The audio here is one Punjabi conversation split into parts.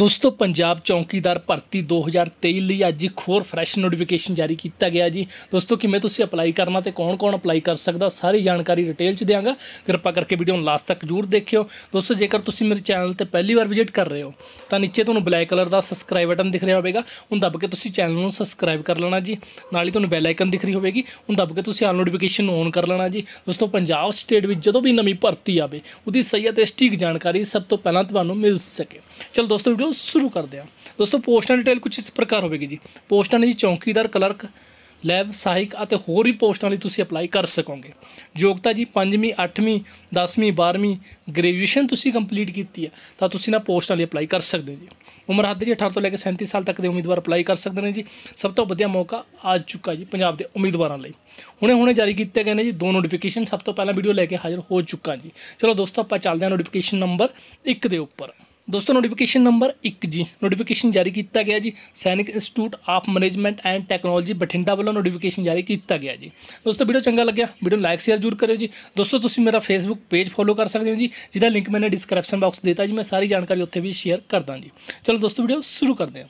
ਦੋਸਤੋ ਪੰਜਾਬ ਚੌਂਕੀਦਾਰ ਭਰਤੀ 2023 ਲਈ ਅੱਜ ਇੱਕ ਹੋਰ ਫਰੈਸ਼ ਨੋਟੀਫਿਕੇਸ਼ਨ ਜਾਰੀ ਕੀਤਾ ਗਿਆ ਜੀ ਦੋਸਤੋ ਕਿਵੇਂ ਤੁਸੀਂ ਅਪਲਾਈ ਕਰਨਾ ਤੇ ਕੌਣ-ਕੌਣ ਅਪਲਾਈ ਕਰ ਸਕਦਾ ਸਾਰੀ ਜਾਣਕਾਰੀ ਡਿਟੇਲ 'ਚ ਦੇਵਾਂਗਾ ਕਿਰਪਾ ਕਰਕੇ ਵੀਡੀਓ ਨੂੰ ਲਾਸਟ ਤੱਕ ਜ਼ਰੂਰ ਦੇਖਿਓ ਦੋਸਤੋ ਜੇਕਰ ਤੁਸੀਂ ਮੇਰੇ ਚੈਨਲ ਤੇ ਪਹਿਲੀ ਵਾਰ ਵਿਜ਼ਿਟ ਕਰ ਰਹੇ ਹੋ ਤਾਂ ਨੀਚੇ ਤੁਹਾਨੂੰ ਬਲੈਕ ਕਲਰ ਦਾ ਸਬਸਕ੍ਰਾਈਬ ਬਟਨ ਦਿਖ ਰਿਹਾ ਹੋਵੇਗਾ ਉਹਨੂੰ ਦੱਬ ਕੇ ਤੁਸੀਂ ਚੈਨਲ ਨੂੰ ਸਬਸਕ੍ਰਾਈਬ ਕਰ ਲੈਣਾ ਜੀ ਨਾਲ ਹੀ ਤੁਹਾਨੂੰ ਬੈਲ ਆਈਕਨ ਦਿਖ ਰਹੀ ਹੋਵੇਗੀ ਉਹਨੂੰ ਦੱਬ ਕੇ ਤੁਸੀਂ ਆਲ ਨੋਟੀਫਿਕੇਸ਼ਨ ਔਨ ਕਰ ਲੈਣਾ ਜੀ ਦੋਸਤੋ ਪੰਜਾਬ ਸਟੇਟ ਵਿੱਚ ਜਦੋਂ ਵੀ ਨਵੀਂ ਭਰਤੀ ਆਵੇ ਉਹਦੀ ਸਹੀ ਅਤੇ ਸਟੀਕ ਜਾਣਕਾਰੀ ਸਭ ਤੋਂ ਪਹਿਲਾਂ ਤੁਹਾਨੂੰ ਮਿਲ ਸਕੇ ਚਲ ਦੋਸਤੋ ਵੀਡੀਓ ਸ਼ੁਰੂ ਕਰਦੇ ਆ ਦੋਸਤੋ ਪੋਸਟਾਂ ਦੀ ਡਿਟੇਲ ਕੁਝ ਇਸ ਪ੍ਰਕਾਰ ਹੋਵੇਗੀ ਜੀ ਪੋਸਟਾਂ ਜੀ ਚੌਕੀਦਾਰ ਕਲਰਕ ਲੈਬ ਸਹਾਇਕ ਅਤੇ ਹੋਰ ਵੀ ਪੋਸਟਾਂ ਲਈ ਤੁਸੀਂ ਅਪਲਾਈ ਕਰ ਸਕੋਗੇ ਯੋਗਤਾ ਜੀ 5ਵੀਂ 8ਵੀਂ 10ਵੀਂ 12ਵੀਂ ਗ੍ਰੈਜੂਏਸ਼ਨ ਤੁਸੀਂ ਕੰਪਲੀਟ ਕੀਤੀ ਹੈ ਤਾਂ ਤੁਸੀਂ ਨਾ ਪੋਸਟਾਂ ਲਈ ਅਪਲਾਈ ਕਰ ਸਕਦੇ ਹੋ ਜੀ ਉਮਰ ਹੱਦ ਜੀ 18 ਤੋਂ ਲੈ ਕੇ 37 ਸਾਲ ਤੱਕ ਦੇ ਉਮੀਦਵਾਰ ਅਪਲਾਈ ਕਰ ਸਕਦੇ ਨੇ ਜੀ ਸਭ ਤੋਂ ਵਧੀਆ ਮੌਕਾ ਆ ਚੁੱਕਾ ਜੀ ਪੰਜਾਬ ਦੇ ਉਮੀਦਵਾਰਾਂ ਲਈ ਹੁਣੇ ਹੁਣੇ ਜਾਰੀ ਕੀਤੇ ਗਏ ਨੇ ਜੀ ਦੋ ਨੋਟੀਫਿਕੇਸ਼ਨ ਸਭ ਤੋਂ ਪਹਿਲਾਂ ਵੀਡੀਓ ਲੈ ਕੇ ਹਾਜ਼ਰ ਹੋ ਚੁੱਕਾ ਜੀ ਚਲੋ ਦੋਸਤੋ ਆਪਾਂ ਚੱਲਦੇ ਹਾਂ ਨੋਟੀਫਿਕੇਸ਼ਨ ਨੰਬਰ 1 ਦੇ ਉੱਪਰ ਦੋਸਤੋ ਨੋਟੀਫਿਕੇਸ਼ਨ ਨੰਬਰ 1 ਜੀ ਨੋਟੀਫਿਕੇਸ਼ਨ ਜਾਰੀ ਕੀਤਾ ਗਿਆ ਜੀ Sainik institute of management and technology Bathinda ਵੱਲੋਂ ਨੋਟੀਫਿਕੇਸ਼ਨ ਜਾਰੀ ਕੀਤਾ ਗਿਆ ਜੀ ਦੋਸਤੋ ਵੀਡੀਓ ਚੰਗਾ ਲੱਗਿਆ ਵੀਡੀਓ ਲਾਈਕ ਸ਼ੇਅਰ ਜ਼ਰੂਰ ਕਰਿਓ ਜੀ ਦੋਸਤੋ ਤੁਸੀਂ ਮੇਰਾ ਫੇਸਬੁੱਕ ਪੇਜ ਫੋਲੋ ਕਰ ਸਕਦੇ ਹੋ ਜੀ ਜਿਹਦਾ ਲਿੰਕ ਮੈਂ ਡਿਸਕ੍ਰਿਪਸ਼ਨ ਬਾਕਸ ਦਿੱਤਾ ਜੀ ਮੈਂ ਸਾਰੀ ਜਾਣਕਾਰੀ ਉੱਥੇ ਵੀ ਸ਼ੇਅਰ ਕਰਦਾ ਜੀ ਚਲੋ ਦੋਸਤੋ ਵੀਡੀਓ ਸ਼ੁਰੂ ਕਰਦੇ ਹਾਂ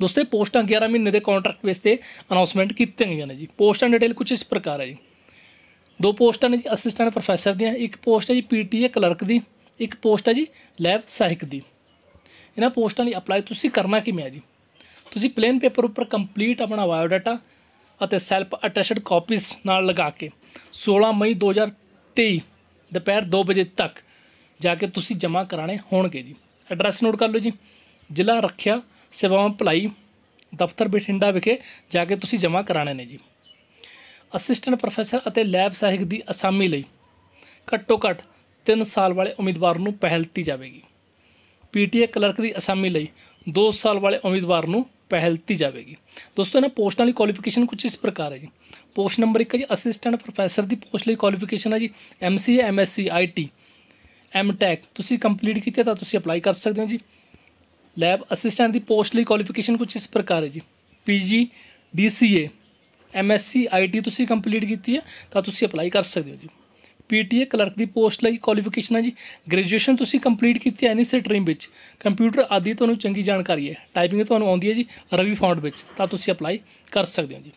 ਦੋਸਤੋ ਪੋਸਟਾਂ 11 ਮਹੀਨੇ ਦੇ ਕੰਟਰੈਕਟ ਬੇਸ ਤੇ ਅਨਾਉਂਸਮੈਂਟ ਕੀਤੀਆਂ ਗਈਆਂ ਨੇ ਜੀ ਪੋਸਟਾਂ ਡਿਟੇਲ ਕੁਝ ਇਸ ਪ੍ਰਕਾਰ ਹੈ ਜੀ ਦੋ ਪੋਸਟਾਂ ਨੇ ਜੀ ਅਸਿਸਟੈਂਟ ਪ੍ਰੋਫੈਸਰ ਦੀਆਂ ਇੱਕ ਪੋਸਟ ਹੈ ਜੀ ਪੀਟੀਏ ਕਲਰਕ ਦੀ ਇੱਕ ਪੋਸਟ ਹੈ ਜੀ ਲੈਬ ਸਹਾਇਕ ਦੀ ਇਹਨਾਂ ਪੋਸਟਾਂ ਲਈ ਅਪਲਾਈ ਤੁਸੀਂ ਕਰਨਾ ਕਿਵੇਂ ਹੈ ਜੀ ਤੁਸੀਂ ਪਲੇਨ ਪੇਪਰ ਉੱਪਰ ਕੰਪਲੀਟ ਆਪਣਾ ਬਾਇਓਡਾਟਾ ਅਤੇ ਸੈਲਫ ਅਟੈਸਟਡ ਕਾਪੀਜ਼ ਨਾਲ ਲਗਾ ਕੇ 16 ਮਈ 2023 ਦੁਪਹਿਰ 2 ਵਜੇ ਤੱਕ ਜਾ ਕੇ ਤੁਸੀਂ ਜਮ੍ਹਾਂ ਕਰਾਣੇ ਹੋਣਗੇ ਜੀ ਐਡਰੈਸ ਨੋਟ ਕਰ ਲਓ ਜੀ ਜ਼ਿਲ੍ਹਾ ਰੱਖਿਆ ਸੇਵਾਵਾਂ ਭਲਾਈ ਦਫ਼ਤਰ ਬਠਿੰਡਾ ਵਿਖੇ ਜਾ ਕੇ ਤੁਸੀਂ ਜਮ੍ਹਾਂ ਕਰਾਣੇ ਨੇ ਜੀ ਅਸਿਸਟੈਂਟ ਪ੍ਰੋਫੈਸਰ ਅਤੇ ਲੈਬ ਸਹਾਇਕ ਦੀ ਅਸਾਮੀ ਲਈ ਘੱਟੋ ਘੱਟ 3 ਸਾਲ ਵਾਲੇ ਉਮੀਦਵਾਰ ਨੂੰ ਪਹਿਲ ਦਿੱਤੀ ਜਾਵੇਗੀ ਪੀਟੀਏ ਕਲਰਕ ਦੀ ਅਸਾਮੀ ਲਈ 2 ਸਾਲ ਵਾਲੇ ਉਮੀਦਵਾਰ ਨੂੰ ਪਹਿਲ ਦਿੱਤੀ ਜਾਵੇਗੀ ਦੋਸਤੋ ਇਹਨਾਂ ਪੋਸਟਾਂ ਲਈ ਕੁਆਲੀਫਿਕੇਸ਼ਨ ਕੁਝ ਇਸ ਪ੍ਰਕਾਰ ਹੈ ਜੀ ਪੋਸਟ ਨੰਬਰ 1 ਹੈ ਜੀ ਅਸਿਸਟੈਂਟ ਪ੍ਰੋਫੈਸਰ ਦੀ ਪੋਸਟ ਲਈ ਕੁਆਲੀਫਿਕੇਸ਼ਨ ਹੈ ਜੀ ਐਮਸੀਏ ਐਮਐਸਸੀ ਆਈਟੀ ਐਮਟੈਕ ਤੁਸੀਂ ਕੰਪਲੀਟ ਕੀਤਾ ਤਾਂ ਤੁਸੀਂ ਅਪਲਾਈ ਕਰ ਸਕਦੇ ਹੋ ਜੀ ਲੈਬ ਅਸਿਸਟੈਂਟ ਦੀ ਪੋਸਟ ਲਈ ਕੁਆਲੀਫਿਕੇਸ਼ਨ ਕੁਝ ਇਸ ਪ੍ਰਕਾਰ ਹੈ ਜੀ ਪੀਜੀ ਡੀਸੀਏ ਐਮਐਸਸੀ ਆਈਟੀ ਤੁਸੀਂ ਕੰਪਲੀਟ ਕੀਤੀ ਹੈ ਤਾਂ ਤੁਸੀਂ ਅਪਲਾਈ ਕਰ ਸਕਦੇ ਹੋ ਜੀ ਪੀਟੀਏ ਕਲਰਕ ਦੀ ਪੋਸਟ ਲਈ ਕੁਆਲੀਫਿਕੇਸ਼ਨ ਹੈ ਜੀ ਗ੍ਰੈਜੂਏਸ਼ਨ ਤੁਸੀਂ ਕੰਪਲੀਟ ਕੀਤੀ ਹੈ ਐਨੀ ਸਟਰੀਮ ਵਿੱਚ ਕੰਪਿਊਟਰ ਆਦੀ ਤੁਹਾਨੂੰ ਚੰਗੀ ਜਾਣਕਾਰੀ ਹੈ ਟਾਈਪਿੰਗ ਤੁਹਾਨੂੰ ਆਉਂਦੀ ਹੈ ਜੀ ਰਵੀ ਫਾਉਂਡ ਵਿੱਚ ਤਾਂ ਤੁਸੀਂ ਅਪਲਾਈ ਕਰ ਸਕਦੇ ਹੋ ਜੀ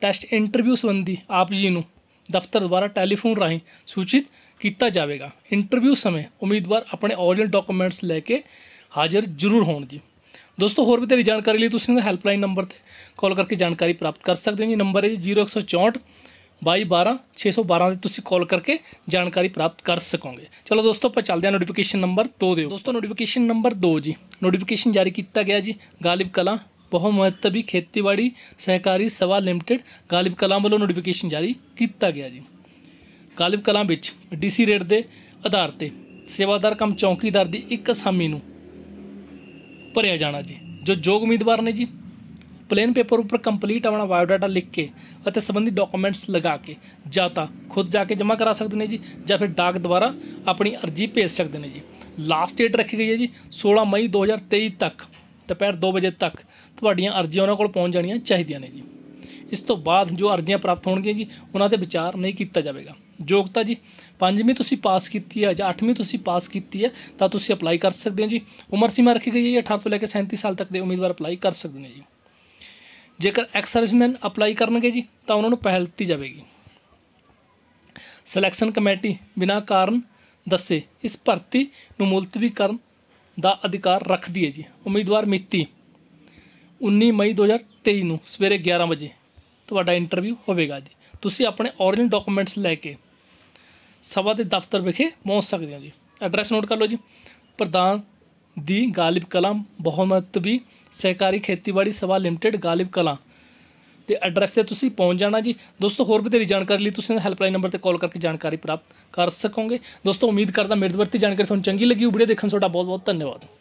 ਟੈਸਟ ਇੰਟਰਵਿਊ ਸੰਬੰਧੀ ਆਪ ਜੀ ਨੂੰ ਦਫ਼ਤਰ ਦੁਆਰਾ ਟੈਲੀਫੋਨ ਰਾਹੀਂ ਸੂਚਿਤ ਕੀਤਾ ਜਾਵੇਗਾ ਇੰਟਰਵਿਊ ਸਮੇਂ ਉਮੀਦਵਾਰ ਆਪਣੇ ਓਰੀਜਨਲ ਡਾਕੂਮੈਂਟਸ ਲੈ ਕੇ ਹਾਜ਼ਰ ਜ਼ਰੂਰ ਹੋਣ ਜੀ ਦੋਸਤੋ ਹੋਰ ਵੀ ਤੇਰੀ ਜਾਣਕਾਰੀ ਲਈ ਤੁਸੀਂ ਹੈਲਪਲਾਈਨ ਨੰਬਰ ਤੇ ਕਾਲ ਕਰਕੇ ਜਾਣਕਾਰੀ ਪ੍ਰਾਪਤ ਕਰ ਸਕਦੇ ਹੋ ਜੀ ਨੰਬਰ ਹੈ 0164 2212 ਤੇ ਤੁਸੀਂ ਕਾਲ ਕਰਕੇ ਜਾਣਕਾਰੀ ਪ੍ਰਾਪਤ ਕਰ ਸਕੋਗੇ ਚਲੋ ਦੋਸਤੋ ਆਪਾਂ ਚੱਲਦੇ ਹਾਂ ਨੋਟੀਫਿਕੇਸ਼ਨ ਨੰਬਰ 2 ਦੇ ਦੋਸਤੋ ਨੋਟੀਫਿਕੇਸ਼ਨ ਨੰਬਰ 2 ਜੀ ਨੋਟੀਫਿਕੇਸ਼ਨ ਜਾਰੀ ਕੀਤਾ ਗਿਆ ਜੀ ਗਾਲਿਬ ਕਲਾ ਬਹੁਤ ਮਹੱਤਵੀ ਖੇਤੀਬਾੜੀ ਸਹਿਕਾਰੀ ਸਭਾ ਲਿਮਟਿਡ ਗਾਲਿਬ ਕਲਾਂ ਵੱਲੋਂ ਨੋਟੀਫਿਕੇਸ਼ਨ ਜਾਰੀ ਕੀਤਾ ਗਿਆ ਜੀ ਗਾਲਿਬ ਕਲਾਂ ਵਿੱਚ ਡੀਸੀ ਰੇਟ ਦੇ ਆਧਾਰ ਤੇ ਸੇਵਾਦਾਰ ਕਮ ਚੌਕੀਦਾਰ ਦੀ ਇੱਕ ਅਸਾਮੀ ਨੂੰ ਭਰਿਆ ਜਾਣਾ ਜੀ ਜੋ ਯੋਗ ਉਮੀਦਵਾਰ ਨੇ ਜੀ ਪਲੇਨ ਪੇਪਰ ਉੱਪਰ ਕੰਪਲੀਟ ਆਪਣਾ ਬਾਇਓ ਡਾਟਾ ਲਿਖ ਕੇ ਅਤੇ ਸੰਬੰਧੀ ਡਾਕੂਮੈਂਟਸ ਲਗਾ ਕੇ ਜਾਂ ਤਾਂ ਖੁਦ ਜਾ ਕੇ ਜਮ੍ਹਾਂ ਕਰਾ ਸਕਦੇ ਨੇ ਜੀ ਜਾਂ ਫਿਰ ਡਾਕ ਦੁਆਰਾ ਆਪਣੀ ਅਰਜ਼ੀ ਭੇਜ ਸਕਦੇ ਨੇ ਜੀ ਲਾਸਟ ਡੇਟ ਰੱਖੀ ਗਈ ਹੈ ਜੀ 16 ਮਈ 2023 ਤੱਕ ਦੁਪਹਿਰ 2 ਵਜੇ ਤੱਕ ਤੁਹਾਡੀਆਂ ਅਰਜ਼ੀਆਂ ਉਹਨਾਂ ਕੋਲ ਪਹੁੰਚ ਜਾਣੀਆਂ ਚਾਹੀਦੀਆਂ ਨੇ ਜੀ ਇਸ ਤੋਂ ਬਾਅਦ ਜੋ ਅਰਜ਼ੀਆਂ ਪ੍ਰਾਪਤ ਹੋਣਗੀਆਂ ਜੀ ਉਹਨਾਂ ਤੇ ਵਿਚਾਰ ਨਹੀਂ ਕੀਤਾ ਜਾਵੇਗਾ ਯੋਗਤਾ ਜੀ 5ਵੀਂ ਤੁਸੀਂ ਪਾਸ ਕੀਤੀ ਹੈ ਜਾਂ 8ਵੀਂ ਤੁਸੀਂ ਪਾਸ ਕੀਤੀ ਹੈ ਤਾਂ ਤੁਸੀਂ ਅਪਲਾਈ ਕਰ ਸਕਦੇ ਹੋ ਜੀ ਉਮਰ ਸੀਮਾ ਰੱਖੀ ਗਈ ਹੈ 18 ਤੋਂ ਲੈ ਕੇ 37 ਸਾਲ ਤੱਕ ਦੇ ਉਮੀਦਵਾਰ ਅਪਲਾਈ ਕਰ ਸਕਦੇ ਨੇ ਜੀ ਜੇਕਰ ਐਕਸ ਸਰਵਿਸਮੈਨ ਅਪਲਾਈ ਕਰਨਗੇ ਜੀ ਤਾਂ ਉਹਨਾਂ ਨੂੰ ਪਹਿਲ ਦਿੱਤੀ ਜਾਵੇਗੀ ਸਿਲੈਕਸ਼ਨ ਕਮੇਟੀ ਬਿਨਾਂ ਕਾਰਨ ਦੱਸੇ ਇਸ ਭਰਤੀ ਨੂੰ ਮੁਲਤਵੀ ਕਰਨ ਦਾ ਅਧਿਕਾਰ ਰੱਖਦੀ ਹੈ ਜੀ ਉਮੀਦਵਾਰ ਮਿਤੀ 19 ਮਈ 2023 ਨੂੰ ਸਵੇਰੇ 11 ਵਜੇ ਤੁਹਾਡਾ ਇੰਟਰਵਿਊ ਹੋਵੇਗਾ ਜੀ ਤੁਸੀਂ ਆਪਣੇ ਔਰਜਨ ਡਾਕੂਮੈਂਟਸ ਲੈ ਕੇ ਸਭਾ ਦੇ ਦਫ਼ਤਰ ਵਿਖੇ ਪਹੁੰਚ ਸਕਦੇ ਹੋ ਜੀ ਐਡਰੈਸ ਨੋਟ ਕਰ ਲਓ ਜੀ ਪ੍ਰਧਾਨ ਦੀ ਗਾਲਿਬ ਕਲਮ ਬਹੁਮਤ ਵੀ ਸਹਿਕਾਰੀ ਖੇਤੀਬਾੜੀ ਸਭਾ ਲਿਮਟਿਡ ਗਾਲਿਬ ਕਲਾ ਤੇ ਐਡਰੈਸ ਤੇ ਤੁਸੀਂ ਪਹੁੰਚ ਜਾਣਾ ਜੀ ਦੋਸਤੋ ਹੋਰ ਵਧੇਰੀ ਜਾਣਕਾਰੀ ਲਈ ਤੁਸੀਂ ਹੈਲਪਲਾਈਨ ਨੰਬਰ ਤੇ ਕਾਲ ਕਰਕੇ ਜਾਣਕਾਰੀ ਪ੍ਰਾਪਤ ਕਰ ਸਕੋਗੇ ਦੋਸਤੋ ਉਮੀਦ ਕਰਦਾ ਮੇਰੇ ਵਰਤੀ ਜਾਣਕਾਰੀ ਤੁਹਾਨੂੰ ਚੰਗੀ ਲੱਗੀ ਵੀਡੀਓ ਦੇਖਣ ਤੁਹਾਡਾ ਬਹੁਤ ਬਹੁਤ ਧੰਨਵਾਦ